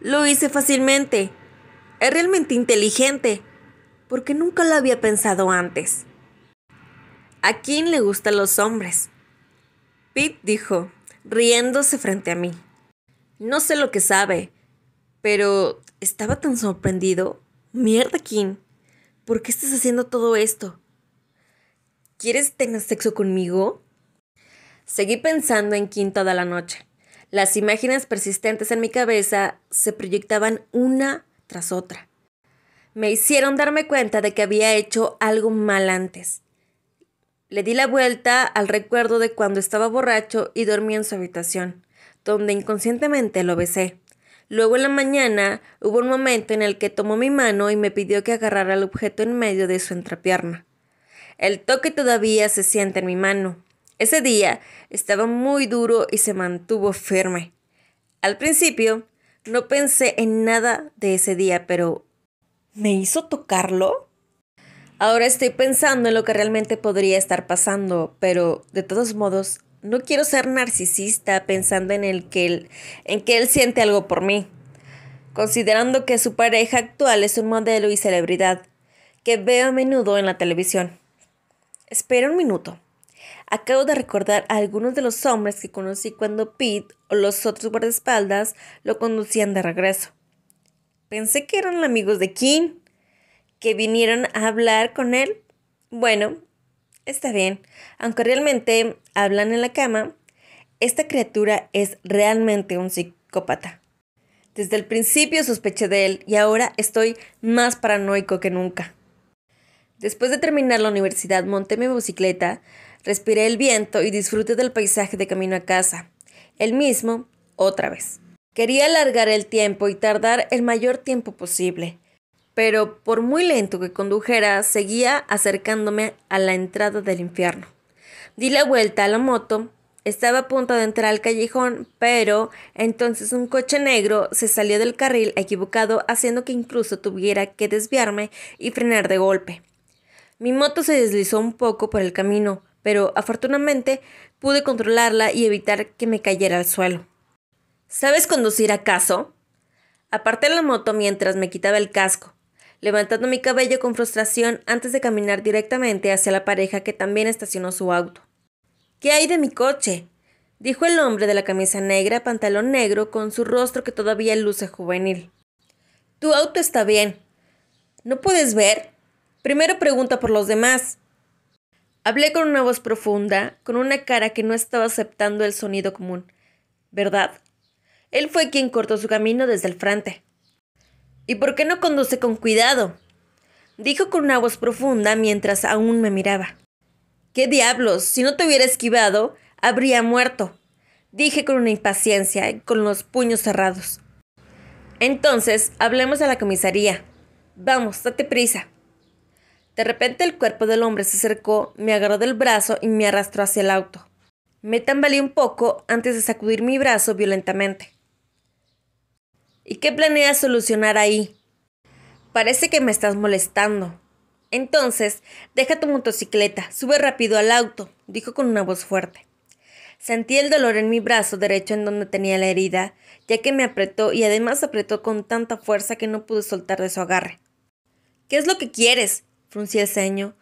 lo hice fácilmente. Es realmente inteligente, porque nunca lo había pensado antes. ¿A quién le gustan los hombres? Pete dijo, riéndose frente a mí. No sé lo que sabe, pero estaba tan sorprendido. Mierda, King, ¿por qué estás haciendo todo esto? ¿Quieres tener sexo conmigo? Seguí pensando en Kim toda la noche. Las imágenes persistentes en mi cabeza se proyectaban una tras otra. Me hicieron darme cuenta de que había hecho algo mal antes. Le di la vuelta al recuerdo de cuando estaba borracho y dormí en su habitación, donde inconscientemente lo besé. Luego en la mañana hubo un momento en el que tomó mi mano y me pidió que agarrara el objeto en medio de su entrepierna. El toque todavía se siente en mi mano, ese día estaba muy duro y se mantuvo firme. Al principio no pensé en nada de ese día, pero ¿me hizo tocarlo? Ahora estoy pensando en lo que realmente podría estar pasando, pero de todos modos, no quiero ser narcisista pensando en, el que él, en que él siente algo por mí, considerando que su pareja actual es un modelo y celebridad que veo a menudo en la televisión. Espera un minuto. Acabo de recordar a algunos de los hombres que conocí cuando Pete o los otros guardaespaldas lo conducían de regreso. Pensé que eran amigos de King, que vinieron a hablar con él. Bueno, está bien, aunque realmente hablan en la cama, esta criatura es realmente un psicópata. Desde el principio sospeché de él y ahora estoy más paranoico que nunca. Después de terminar la universidad monté mi bicicleta, respiré el viento y disfruté del paisaje de camino a casa. El mismo, otra vez. Quería alargar el tiempo y tardar el mayor tiempo posible, pero por muy lento que condujera, seguía acercándome a la entrada del infierno. Di la vuelta a la moto, estaba a punto de entrar al callejón, pero entonces un coche negro se salió del carril equivocado, haciendo que incluso tuviera que desviarme y frenar de golpe. Mi moto se deslizó un poco por el camino, pero afortunadamente pude controlarla y evitar que me cayera al suelo. ¿Sabes conducir acaso? Aparté la moto mientras me quitaba el casco, levantando mi cabello con frustración antes de caminar directamente hacia la pareja que también estacionó su auto. ¿Qué hay de mi coche? dijo el hombre de la camisa negra, pantalón negro, con su rostro que todavía luce juvenil. Tu auto está bien. ¿No puedes ver? Primero pregunta por los demás. Hablé con una voz profunda, con una cara que no estaba aceptando el sonido común. ¿Verdad? Él fue quien cortó su camino desde el frente. ¿Y por qué no conduce con cuidado? Dijo con una voz profunda mientras aún me miraba. ¿Qué diablos? Si no te hubiera esquivado, habría muerto. Dije con una impaciencia, con los puños cerrados. Entonces, hablemos a la comisaría. Vamos, date prisa. De repente el cuerpo del hombre se acercó, me agarró del brazo y me arrastró hacia el auto. Me tambaleé un poco antes de sacudir mi brazo violentamente. ¿Y qué planeas solucionar ahí? Parece que me estás molestando. Entonces, deja tu motocicleta, sube rápido al auto, dijo con una voz fuerte. Sentí el dolor en mi brazo derecho en donde tenía la herida, ya que me apretó y además apretó con tanta fuerza que no pude soltar de su agarre. ¿Qué es lo que quieres? Fruncí el ceño,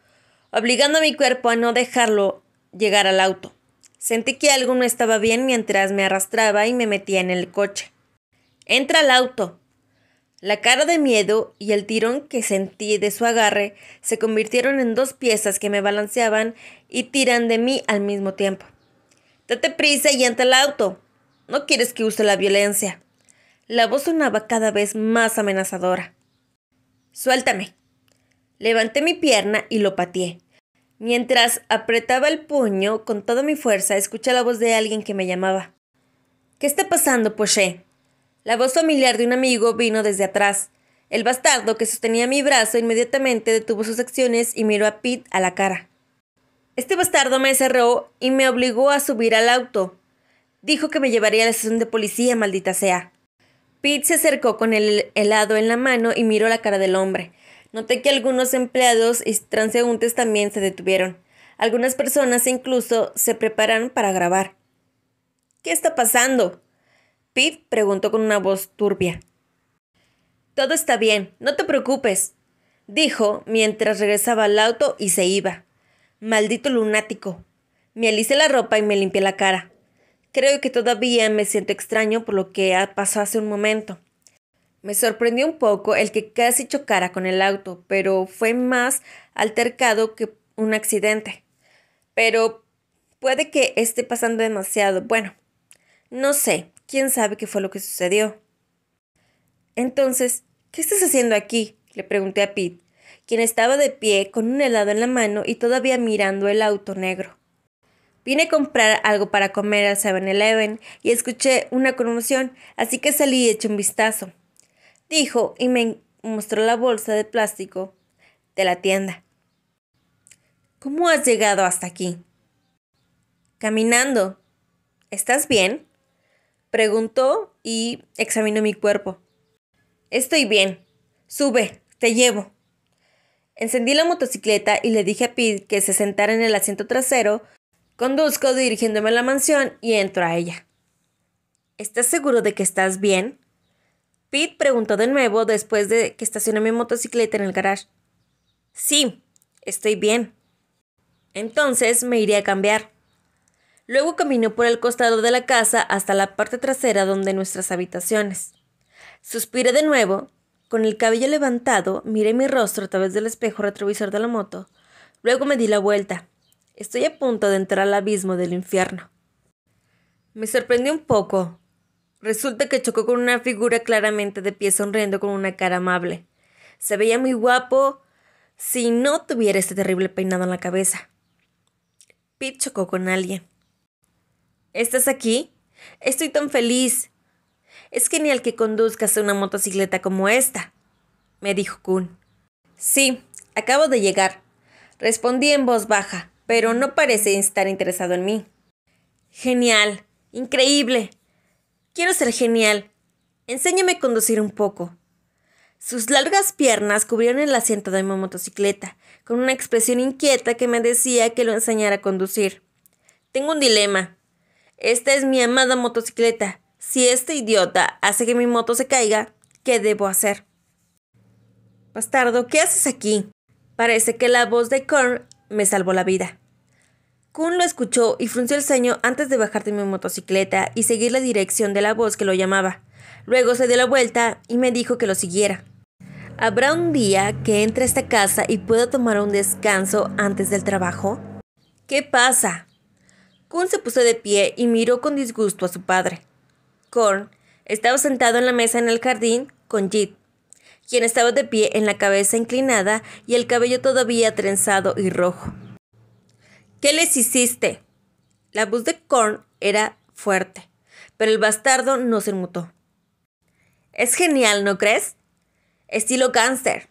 obligando a mi cuerpo a no dejarlo llegar al auto. Sentí que algo no estaba bien mientras me arrastraba y me metía en el coche. Entra al auto. La cara de miedo y el tirón que sentí de su agarre se convirtieron en dos piezas que me balanceaban y tiran de mí al mismo tiempo. Date prisa y entra al auto. No quieres que use la violencia. La voz sonaba cada vez más amenazadora. Suéltame, Levanté mi pierna y lo pateé. Mientras apretaba el puño con toda mi fuerza, escuché la voz de alguien que me llamaba. ¿Qué está pasando, Poché? La voz familiar de un amigo vino desde atrás. El bastardo que sostenía mi brazo inmediatamente detuvo sus acciones y miró a Pete a la cara. Este bastardo me cerró y me obligó a subir al auto. Dijo que me llevaría a la estación de policía, maldita sea. Pete se acercó con el helado en la mano y miró la cara del hombre. Noté que algunos empleados y transeúntes también se detuvieron. Algunas personas incluso se prepararon para grabar. ¿Qué está pasando? Pete preguntó con una voz turbia. Todo está bien, no te preocupes, dijo mientras regresaba al auto y se iba. Maldito lunático. Me alicé la ropa y me limpié la cara. Creo que todavía me siento extraño por lo que pasó hace un momento. Me sorprendió un poco el que casi chocara con el auto, pero fue más altercado que un accidente. Pero puede que esté pasando demasiado. Bueno, no sé, quién sabe qué fue lo que sucedió. Entonces, ¿qué estás haciendo aquí? le pregunté a Pete, quien estaba de pie con un helado en la mano y todavía mirando el auto negro. Vine a comprar algo para comer al 7-Eleven y escuché una conmoción, así que salí y eché un vistazo dijo y me mostró la bolsa de plástico de la tienda. ¿Cómo has llegado hasta aquí? Caminando. ¿Estás bien? Preguntó y examinó mi cuerpo. Estoy bien. Sube, te llevo. Encendí la motocicleta y le dije a Pete que se sentara en el asiento trasero. Conduzco dirigiéndome a la mansión y entro a ella. ¿Estás seguro de que estás bien? Pete preguntó de nuevo después de que estacioné mi motocicleta en el garage. Sí, estoy bien. Entonces me iré a cambiar. Luego caminó por el costado de la casa hasta la parte trasera donde nuestras habitaciones. Suspiré de nuevo. Con el cabello levantado, miré mi rostro a través del espejo retrovisor de la moto. Luego me di la vuelta. Estoy a punto de entrar al abismo del infierno. Me sorprendió un poco, Resulta que chocó con una figura claramente de pie sonriendo con una cara amable. Se veía muy guapo si no tuviera este terrible peinado en la cabeza. Pete chocó con alguien. ¿Estás aquí? Estoy tan feliz. Es genial que conduzcas una motocicleta como esta, me dijo Kun. Sí, acabo de llegar. Respondí en voz baja, pero no parece estar interesado en mí. Genial, increíble. Quiero ser genial. Enséñame a conducir un poco. Sus largas piernas cubrieron el asiento de mi motocicleta, con una expresión inquieta que me decía que lo enseñara a conducir. Tengo un dilema. Esta es mi amada motocicleta. Si este idiota hace que mi moto se caiga, ¿qué debo hacer? Bastardo, ¿qué haces aquí? Parece que la voz de Korn me salvó la vida. Kun lo escuchó y frunció el ceño antes de bajar de mi motocicleta y seguir la dirección de la voz que lo llamaba. Luego se dio la vuelta y me dijo que lo siguiera. ¿Habrá un día que entre a esta casa y pueda tomar un descanso antes del trabajo? ¿Qué pasa? Kun se puso de pie y miró con disgusto a su padre. Korn estaba sentado en la mesa en el jardín con Jit, quien estaba de pie en la cabeza inclinada y el cabello todavía trenzado y rojo. ¿Qué les hiciste? La voz de Korn era fuerte, pero el bastardo no se mutó. Es genial, ¿no crees? Estilo cáncer.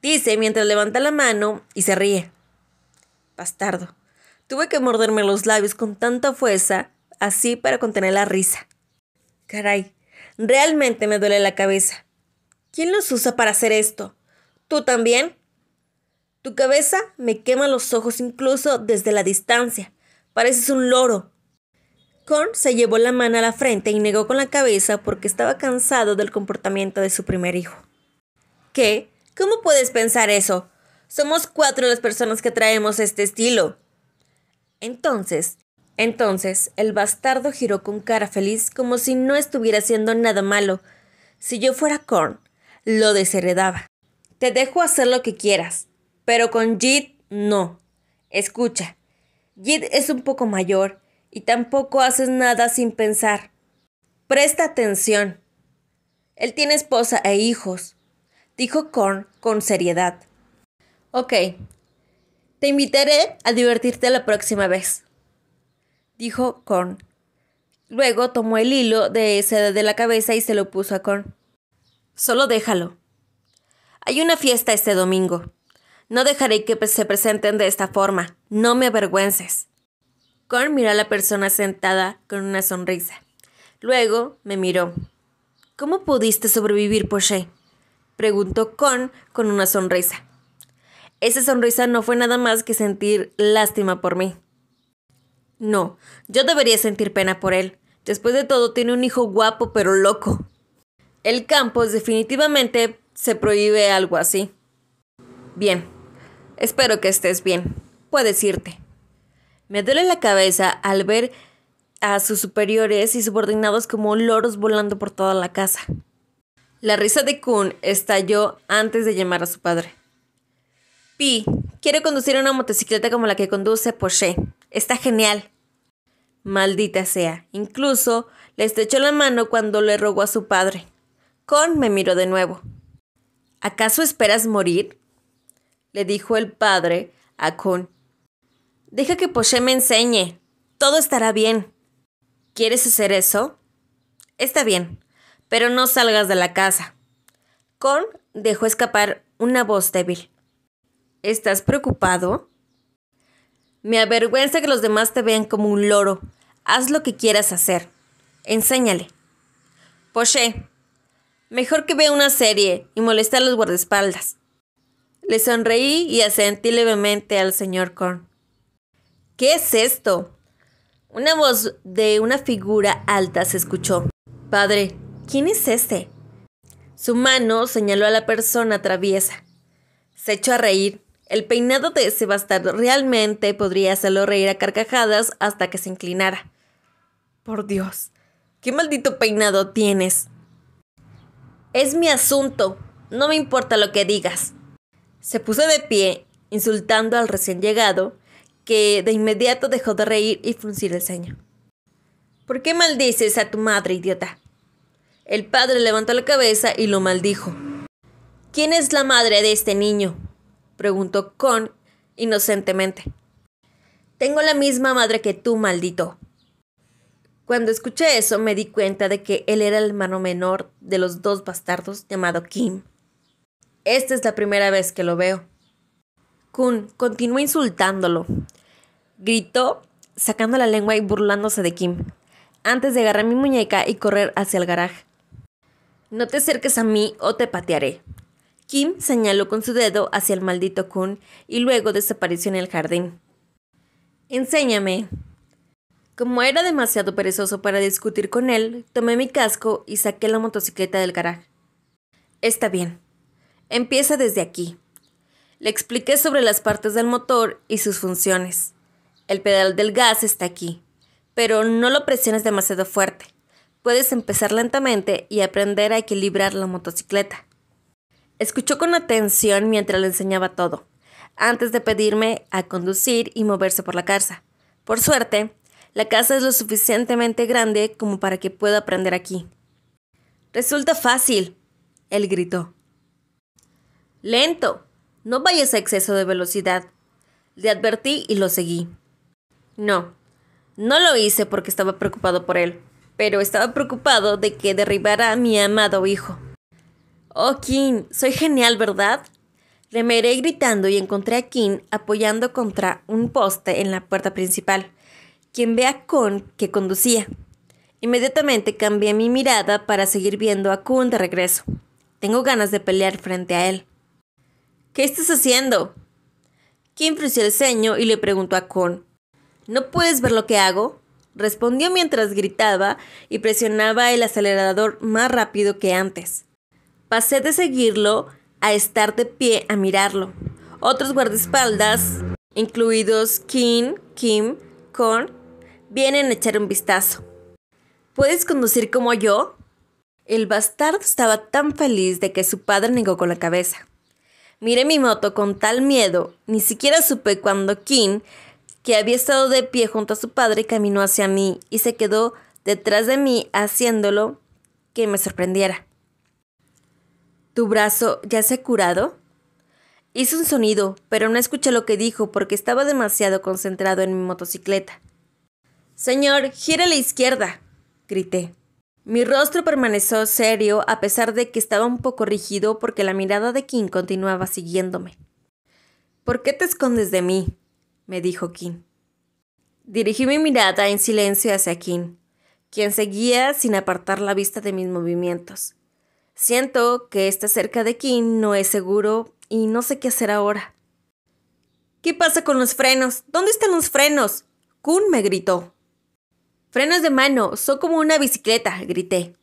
Dice mientras levanta la mano y se ríe. Bastardo. Tuve que morderme los labios con tanta fuerza, así para contener la risa. Caray, realmente me duele la cabeza. ¿Quién los usa para hacer esto? ¿Tú también? Tu cabeza me quema los ojos incluso desde la distancia. Pareces un loro. Korn se llevó la mano a la frente y negó con la cabeza porque estaba cansado del comportamiento de su primer hijo. ¿Qué? ¿Cómo puedes pensar eso? Somos cuatro las personas que traemos este estilo. Entonces, entonces, el bastardo giró con cara feliz como si no estuviera haciendo nada malo. Si yo fuera Korn, lo desheredaba. Te dejo hacer lo que quieras pero con Jit, no. Escucha, Jit es un poco mayor y tampoco haces nada sin pensar. Presta atención. Él tiene esposa e hijos, dijo Korn con seriedad. Ok, te invitaré a divertirte la próxima vez, dijo Korn. Luego tomó el hilo de seda de la cabeza y se lo puso a Korn. Solo déjalo. Hay una fiesta este domingo. No dejaré que se presenten de esta forma. No me avergüences. Con miró a la persona sentada con una sonrisa. Luego me miró. ¿Cómo pudiste sobrevivir, Porsche? preguntó Con con una sonrisa. Esa sonrisa no fue nada más que sentir lástima por mí. No, yo debería sentir pena por él. Después de todo, tiene un hijo guapo pero loco. El campo definitivamente se prohíbe algo así. Bien, Espero que estés bien. Puedes irte. Me duele la cabeza al ver a sus superiores y subordinados como loros volando por toda la casa. La risa de Kun estalló antes de llamar a su padre. Pi, quiero conducir una motocicleta como la que conduce Porsche. Está genial. Maldita sea. Incluso le estrechó la mano cuando le rogó a su padre. Con me miró de nuevo. ¿Acaso esperas morir? le dijo el padre a Kun. Deja que Poché me enseñe. Todo estará bien. ¿Quieres hacer eso? Está bien, pero no salgas de la casa. Con dejó escapar una voz débil. ¿Estás preocupado? Me avergüenza que los demás te vean como un loro. Haz lo que quieras hacer. Enséñale. Poché, mejor que vea una serie y molestar a los guardaespaldas. Le sonreí y asentí levemente al señor Korn. ¿Qué es esto? Una voz de una figura alta se escuchó. Padre, ¿quién es este? Su mano señaló a la persona traviesa. Se echó a reír. El peinado de ese bastardo realmente podría hacerlo reír a carcajadas hasta que se inclinara. Por Dios, ¿qué maldito peinado tienes? Es mi asunto. No me importa lo que digas. Se puso de pie, insultando al recién llegado, que de inmediato dejó de reír y fruncir el ceño. ¿Por qué maldices a tu madre, idiota? El padre levantó la cabeza y lo maldijo. ¿Quién es la madre de este niño? preguntó Con inocentemente. Tengo la misma madre que tú, maldito. Cuando escuché eso me di cuenta de que él era el hermano menor de los dos bastardos llamado Kim. Esta es la primera vez que lo veo. Kun continuó insultándolo. Gritó, sacando la lengua y burlándose de Kim, antes de agarrar mi muñeca y correr hacia el garaje. No te acerques a mí o te patearé. Kim señaló con su dedo hacia el maldito Kun y luego desapareció en el jardín. Enséñame. Como era demasiado perezoso para discutir con él, tomé mi casco y saqué la motocicleta del garaje. Está bien, Empieza desde aquí. Le expliqué sobre las partes del motor y sus funciones. El pedal del gas está aquí, pero no lo presiones demasiado fuerte. Puedes empezar lentamente y aprender a equilibrar la motocicleta. Escuchó con atención mientras le enseñaba todo, antes de pedirme a conducir y moverse por la casa. Por suerte, la casa es lo suficientemente grande como para que pueda aprender aquí. Resulta fácil, él gritó. Lento. No vayas a exceso de velocidad. Le advertí y lo seguí. No. No lo hice porque estaba preocupado por él, pero estaba preocupado de que derribara a mi amado hijo. Oh, King! soy genial, ¿verdad? Remeré gritando y encontré a King apoyando contra un poste en la puerta principal, quien ve a Kun que conducía. Inmediatamente cambié mi mirada para seguir viendo a Kun de regreso. Tengo ganas de pelear frente a él. ¿Qué estás haciendo? Kim frunció el ceño y le preguntó a Con. ¿No puedes ver lo que hago? respondió mientras gritaba y presionaba el acelerador más rápido que antes. Pasé de seguirlo a estar de pie a mirarlo. Otros guardaespaldas, incluidos Kim, Kim, Con, vienen a echar un vistazo. ¿Puedes conducir como yo? El bastardo estaba tan feliz de que su padre negó con la cabeza. Miré mi moto con tal miedo, ni siquiera supe cuando Kim, que había estado de pie junto a su padre, caminó hacia mí y se quedó detrás de mí haciéndolo que me sorprendiera. ¿Tu brazo ya se ha curado? Hice un sonido, pero no escuché lo que dijo porque estaba demasiado concentrado en mi motocicleta. Señor, gire a la izquierda, grité. Mi rostro permaneció serio a pesar de que estaba un poco rígido porque la mirada de Kim continuaba siguiéndome. ¿Por qué te escondes de mí? me dijo Kim. Dirigí mi mirada en silencio hacia Kim, quien seguía sin apartar la vista de mis movimientos. Siento que estar cerca de Kim no es seguro y no sé qué hacer ahora. ¿Qué pasa con los frenos? ¿Dónde están los frenos? Kun me gritó. Frenos de mano, son como una bicicleta, grité.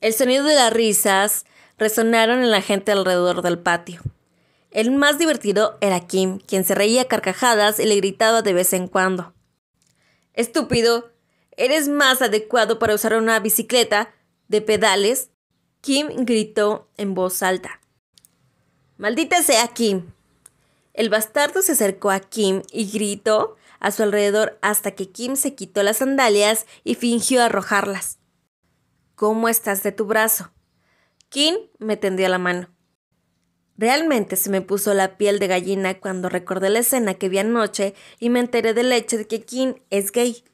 El sonido de las risas resonaron en la gente alrededor del patio. El más divertido era Kim, quien se reía a carcajadas y le gritaba de vez en cuando. Estúpido, eres más adecuado para usar una bicicleta de pedales, Kim gritó en voz alta. Maldita sea Kim. El bastardo se acercó a Kim y gritó a su alrededor hasta que Kim se quitó las sandalias y fingió arrojarlas. ¿Cómo estás de tu brazo? Kim me tendió la mano. Realmente se me puso la piel de gallina cuando recordé la escena que vi anoche y me enteré del hecho de que Kim es gay.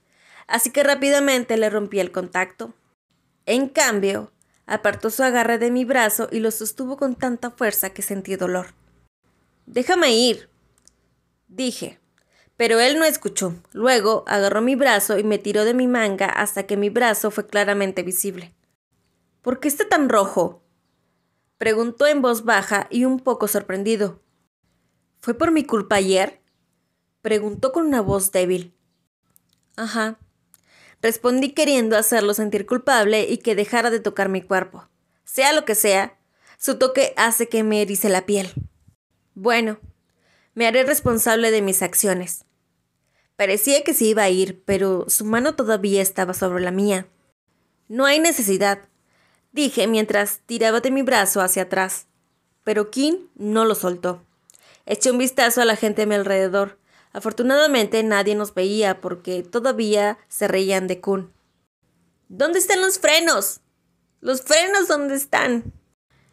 Así que rápidamente le rompí el contacto. En cambio, apartó su agarre de mi brazo y lo sostuvo con tanta fuerza que sentí dolor. Déjame ir, dije. Pero él no escuchó. Luego agarró mi brazo y me tiró de mi manga hasta que mi brazo fue claramente visible. ¿Por qué está tan rojo? Preguntó en voz baja y un poco sorprendido. ¿Fue por mi culpa ayer? Preguntó con una voz débil. Ajá. Respondí queriendo hacerlo sentir culpable y que dejara de tocar mi cuerpo. Sea lo que sea, su toque hace que me erice la piel. Bueno, me haré responsable de mis acciones. Parecía que se iba a ir, pero su mano todavía estaba sobre la mía. No hay necesidad, dije mientras tiraba de mi brazo hacia atrás. Pero Kim no lo soltó. Eché un vistazo a la gente a mi alrededor. Afortunadamente nadie nos veía porque todavía se reían de Kun. ¿Dónde están los frenos? ¿Los frenos dónde están?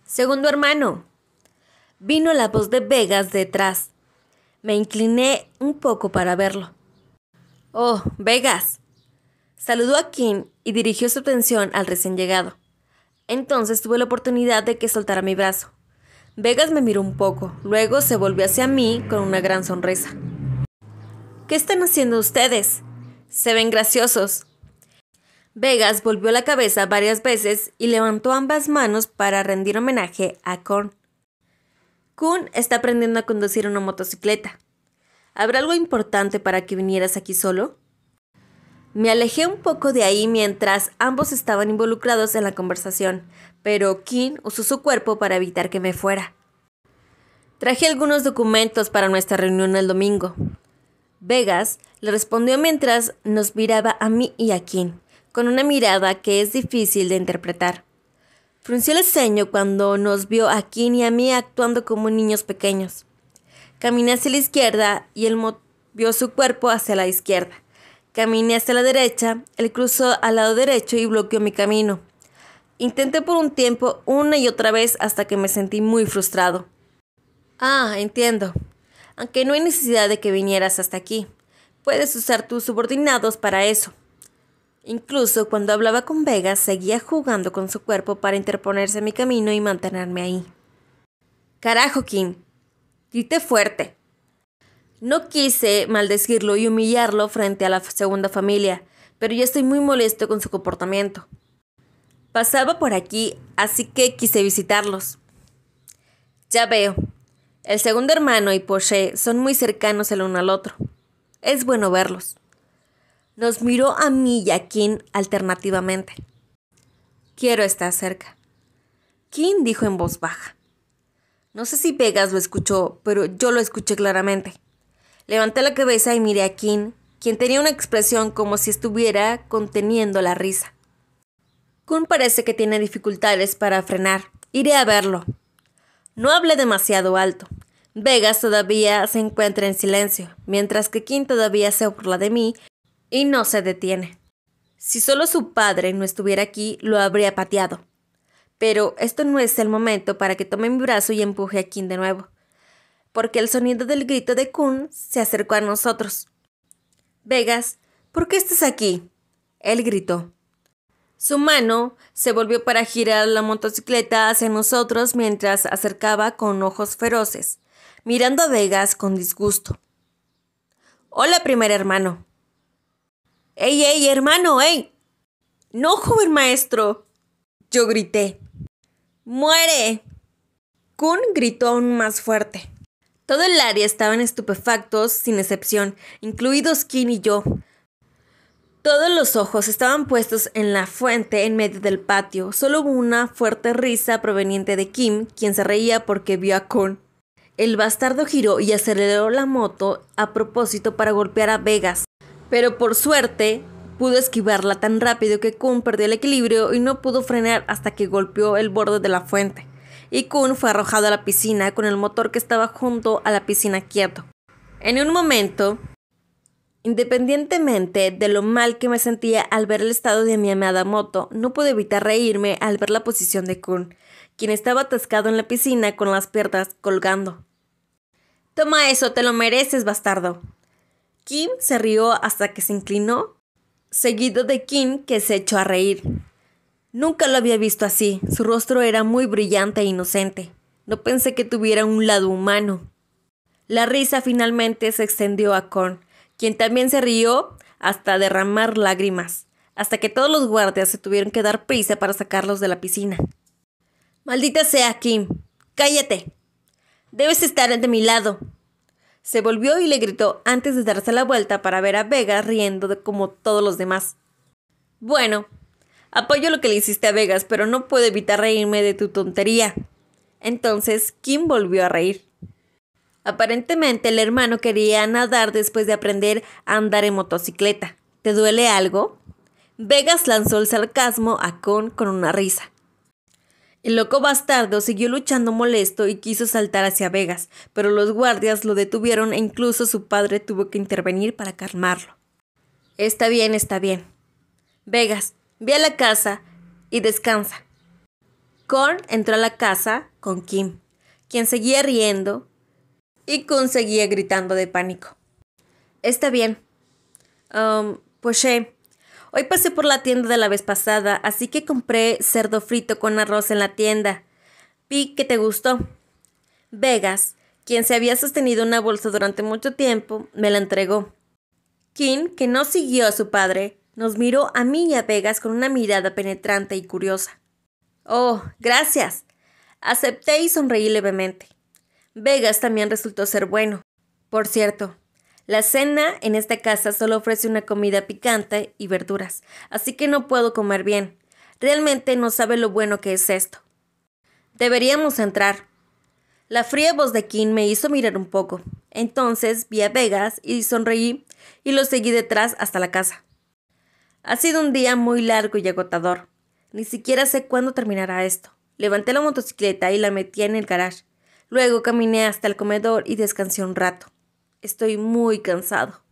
Segundo hermano. Vino la voz de Vegas detrás. Me incliné un poco para verlo. Oh, Vegas. Saludó a Kim y dirigió su atención al recién llegado. Entonces tuve la oportunidad de que soltara mi brazo. Vegas me miró un poco, luego se volvió hacia mí con una gran sonrisa. ¿Qué están haciendo ustedes? Se ven graciosos. Vegas volvió la cabeza varias veces y levantó ambas manos para rendir homenaje a Korn. Kun está aprendiendo a conducir una motocicleta. ¿Habrá algo importante para que vinieras aquí solo? Me alejé un poco de ahí mientras ambos estaban involucrados en la conversación, pero Kim usó su cuerpo para evitar que me fuera. Traje algunos documentos para nuestra reunión el domingo. Vegas le respondió mientras nos miraba a mí y a Kim con una mirada que es difícil de interpretar. Frunció el ceño cuando nos vio a Kim y a mí actuando como niños pequeños. Caminé hacia la izquierda y él movió su cuerpo hacia la izquierda. Caminé hacia la derecha, él cruzó al lado derecho y bloqueó mi camino. Intenté por un tiempo una y otra vez hasta que me sentí muy frustrado. Ah, entiendo. Aunque no hay necesidad de que vinieras hasta aquí. Puedes usar tus subordinados para eso. Incluso cuando hablaba con Vega, seguía jugando con su cuerpo para interponerse en mi camino y mantenerme ahí. Carajo, Kim, grité fuerte. No quise maldecirlo y humillarlo frente a la segunda familia, pero yo estoy muy molesto con su comportamiento. Pasaba por aquí, así que quise visitarlos. Ya veo. El segundo hermano y Porsche son muy cercanos el uno al otro. Es bueno verlos. Nos miró a mí y a Kim alternativamente. Quiero estar cerca. Kim dijo en voz baja. No sé si Vegas lo escuchó, pero yo lo escuché claramente. Levanté la cabeza y miré a Kim, quien tenía una expresión como si estuviera conteniendo la risa. Kun parece que tiene dificultades para frenar. Iré a verlo. No hablé demasiado alto. Vegas todavía se encuentra en silencio, mientras que King todavía se burla de mí y no se detiene. Si solo su padre no estuviera aquí, lo habría pateado pero esto no es el momento para que tome mi brazo y empuje a Kim de nuevo, porque el sonido del grito de Kun se acercó a nosotros. Vegas, ¿por qué estás aquí? Él gritó. Su mano se volvió para girar la motocicleta hacia nosotros mientras acercaba con ojos feroces, mirando a Vegas con disgusto. Hola, primer hermano. ¡Ey, ey, hermano, ey! No, joven maestro, yo grité. ¡Muere! Kun gritó aún más fuerte. Todo el área estaban estupefactos, sin excepción, incluidos Kim y yo. Todos los ojos estaban puestos en la fuente en medio del patio. Solo hubo una fuerte risa proveniente de Kim, quien se reía porque vio a Kun. El bastardo giró y aceleró la moto a propósito para golpear a Vegas. Pero por suerte, Pudo esquivarla tan rápido que Kun perdió el equilibrio y no pudo frenar hasta que golpeó el borde de la fuente. Y Kun fue arrojado a la piscina con el motor que estaba junto a la piscina quieto. En un momento, Independientemente de lo mal que me sentía al ver el estado de mi amada moto, no pude evitar reírme al ver la posición de Kun, quien estaba atascado en la piscina con las piernas colgando. Toma eso, te lo mereces, bastardo. Kim se rió hasta que se inclinó seguido de Kim, que se echó a reír. Nunca lo había visto así, su rostro era muy brillante e inocente. No pensé que tuviera un lado humano. La risa finalmente se extendió a Korn, quien también se rió hasta derramar lágrimas, hasta que todos los guardias se tuvieron que dar prisa para sacarlos de la piscina. Maldita sea, Kim. Cállate. Debes estar de mi lado, se volvió y le gritó antes de darse la vuelta para ver a Vegas riendo como todos los demás. Bueno, apoyo lo que le hiciste a Vegas, pero no puedo evitar reírme de tu tontería. Entonces, Kim volvió a reír. Aparentemente el hermano quería nadar después de aprender a andar en motocicleta. ¿Te duele algo? Vegas lanzó el sarcasmo a Con con una risa. El loco bastardo siguió luchando molesto y quiso saltar hacia Vegas, pero los guardias lo detuvieron e incluso su padre tuvo que intervenir para calmarlo. Está bien, está bien. Vegas, ve a la casa y descansa. Korn entró a la casa con Kim, quien seguía riendo y Kun seguía gritando de pánico. Está bien. Um, pues eh, Hoy pasé por la tienda de la vez pasada, así que compré cerdo frito con arroz en la tienda. Vi que te gustó. Vegas, quien se había sostenido una bolsa durante mucho tiempo, me la entregó. Kim, que no siguió a su padre, nos miró a mí y a Vegas con una mirada penetrante y curiosa. Oh, gracias. Acepté y sonreí levemente. Vegas también resultó ser bueno. Por cierto, la cena en esta casa solo ofrece una comida picante y verduras, así que no puedo comer bien. Realmente no sabe lo bueno que es esto. Deberíamos entrar. La fría voz de Kim me hizo mirar un poco. Entonces vi a Vegas y sonreí y lo seguí detrás hasta la casa. Ha sido un día muy largo y agotador. Ni siquiera sé cuándo terminará esto. Levanté la motocicleta y la metí en el garage. Luego caminé hasta el comedor y descansé un rato. Estoy muy cansado.